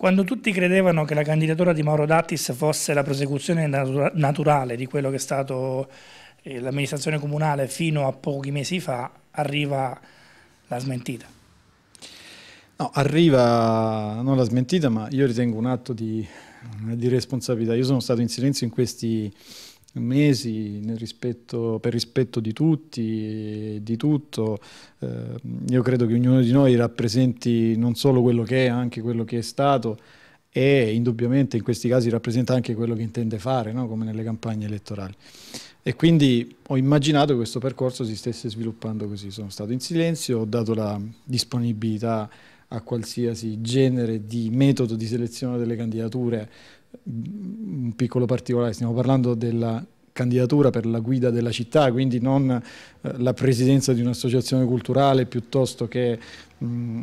Quando tutti credevano che la candidatura di Mauro Dattis fosse la prosecuzione natura naturale di quello che è stato eh, l'amministrazione comunale fino a pochi mesi fa, arriva la smentita. No, arriva non la smentita, ma io ritengo un atto di, di responsabilità. Io sono stato in silenzio in questi mesi rispetto, per rispetto di tutti, di tutto. Eh, io credo che ognuno di noi rappresenti non solo quello che è, anche quello che è stato e indubbiamente in questi casi rappresenta anche quello che intende fare, no? come nelle campagne elettorali. E quindi ho immaginato che questo percorso si stesse sviluppando così. Sono stato in silenzio, ho dato la disponibilità a qualsiasi genere di metodo di selezione delle candidature un piccolo particolare, stiamo parlando della candidatura per la guida della città, quindi non eh, la presidenza di un'associazione culturale piuttosto che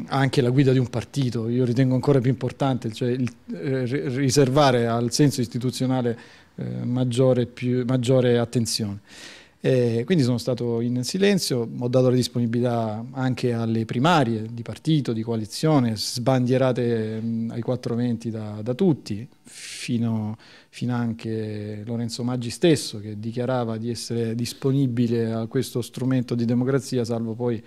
anche la guida di un partito. Io ritengo ancora più importante cioè, il, eh, riservare al senso istituzionale eh, maggiore, più, maggiore attenzione. E eh, quindi sono stato in silenzio, ho dato la disponibilità anche alle primarie di partito, di coalizione, sbandierate ai 420 da, da tutti, fino, fino anche Lorenzo Maggi stesso che dichiarava di essere disponibile a questo strumento di democrazia, salvo poi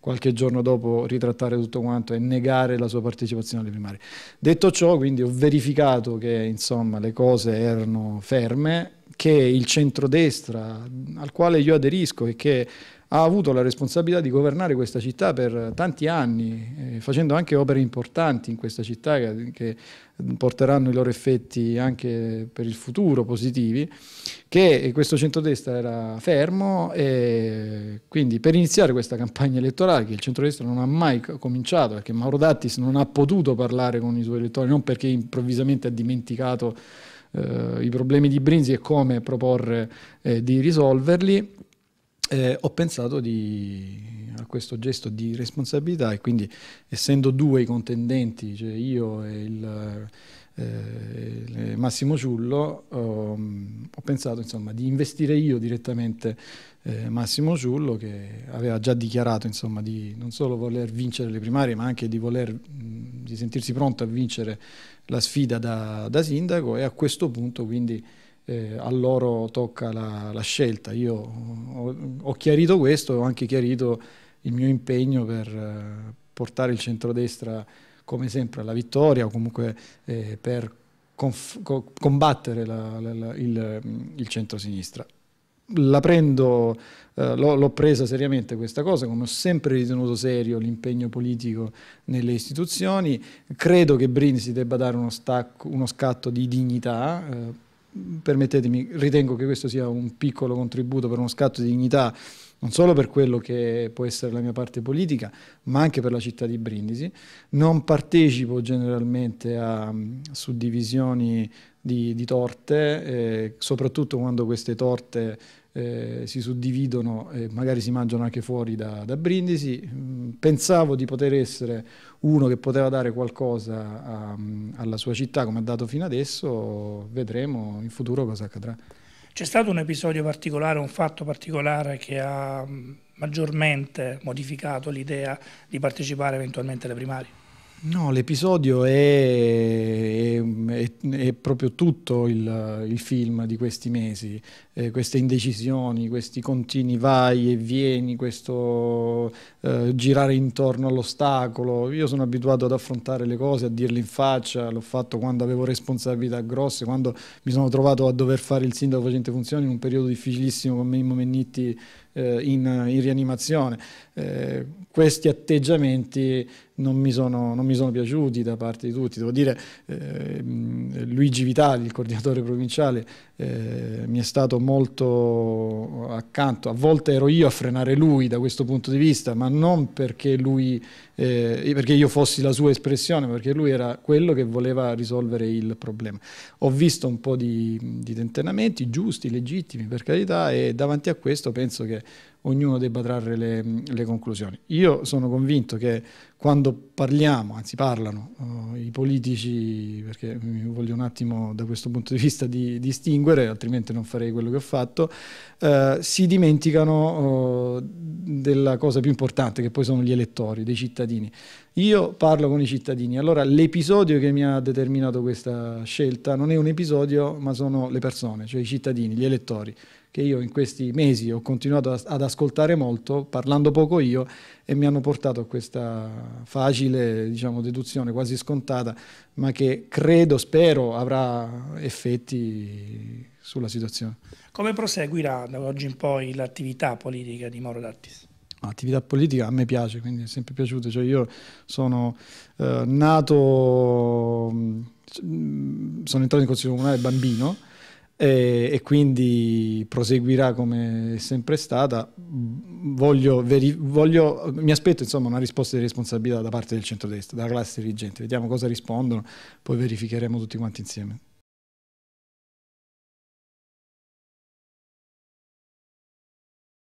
qualche giorno dopo ritrattare tutto quanto e negare la sua partecipazione alle primarie. Detto ciò, quindi ho verificato che insomma, le cose erano ferme, che il centrodestra al quale io aderisco e che ha avuto la responsabilità di governare questa città per tanti anni, eh, facendo anche opere importanti in questa città che, che, porteranno i loro effetti anche per il futuro positivi, che questo centrodestra era fermo e quindi per iniziare questa campagna elettorale che il centrodestra non ha mai cominciato, perché Mauro Dattis non ha potuto parlare con i suoi elettori, non perché improvvisamente ha dimenticato eh, i problemi di Brinzi e come proporre eh, di risolverli, eh, ho pensato di, a questo gesto di responsabilità e quindi essendo due i contendenti, cioè io e il, eh, Massimo Ciullo, um, ho pensato insomma, di investire io direttamente eh, Massimo Ciullo che aveva già dichiarato insomma, di non solo voler vincere le primarie ma anche di, voler, di sentirsi pronto a vincere la sfida da, da sindaco e a questo punto quindi eh, a loro tocca la, la scelta. Io ho, ho, chiarito questo e ho anche chiarito il mio impegno per eh, portare il centrodestra come sempre alla vittoria o comunque eh, per co combattere la, la, il, mm, il centrosinistra. La prendo, eh, l'ho presa seriamente questa cosa, come ho sempre ritenuto serio l'impegno politico nelle istituzioni. Credo che Brini si debba dare uno, stacco, uno scatto di dignità eh, permettetemi, ritengo che questo sia un piccolo contributo per uno scatto di dignità non solo per quello che può essere la mia parte politica, ma anche per la città di Brindisi. Non partecipo generalmente a mm, suddivisioni di, di torte, eh, soprattutto quando queste torte eh, si suddividono e magari si mangiano anche fuori da, da, Brindisi. Mm, pensavo di poter essere uno che poteva dare qualcosa a, mm, alla sua città come ha dato fino adesso, vedremo in futuro cosa accadrà. C'è stato un episodio particolare, un fatto particolare che ha mm, maggiormente modificato l'idea di partecipare eventualmente alle primarie? No, l'episodio è, è, è, è, proprio tutto il, il, film di questi mesi, eh, queste indecisioni, questi continui vai e vieni, questo eh, girare intorno all'ostacolo. Io sono abituato ad affrontare le cose, a dirle in faccia, l'ho fatto quando avevo responsabilità grosse, quando mi sono trovato a dover fare il sindaco facente funzioni in un periodo difficilissimo con Mimmo Mennitti eh, in, in, rianimazione. Eh, questi atteggiamenti non mi, sono, non mi, sono, piaciuti da parte di tutti. Devo dire, eh, Luigi Vitali, il coordinatore provinciale, eh, mi è stato molto accanto. A volte ero io a frenare lui da questo punto di vista, ma non perché, lui, eh, perché io fossi la sua espressione, ma perché lui era quello che voleva risolvere il problema. Ho visto un po' di, di tentenamenti giusti, legittimi, per carità, e davanti a questo penso che che ognuno debba trarre le, le conclusioni. Io sono convinto che quando parliamo, anzi parlano uh, i politici, perché voglio un attimo da questo punto di vista di, distinguere, altrimenti non farei quello che ho fatto, uh, si dimenticano uh, della cosa più importante che poi sono gli elettori, dei cittadini. Io parlo con i cittadini, allora l'episodio che mi ha determinato questa scelta non è un episodio ma sono le persone, cioè i cittadini, gli elettori che io in questi mesi ho continuato ad ascoltare molto, parlando poco io, e mi hanno portato a questa facile diciamo, deduzione quasi scontata, ma che credo, spero, avrà effetti sulla situazione. Come proseguirà da oggi in poi l'attività politica di Moro Dattis? Attività politica a me piace, quindi è sempre piaciuto. Cioè io sono eh, nato, mm, sono entrato in Consiglio Comunale bambino, e, e quindi proseguirà come è sempre stata. Voglio, veri, voglio, mi aspetto insomma, una risposta di responsabilità da parte del centrodestra, dalla classe dirigente, vediamo cosa rispondono, poi verificheremo tutti quanti insieme.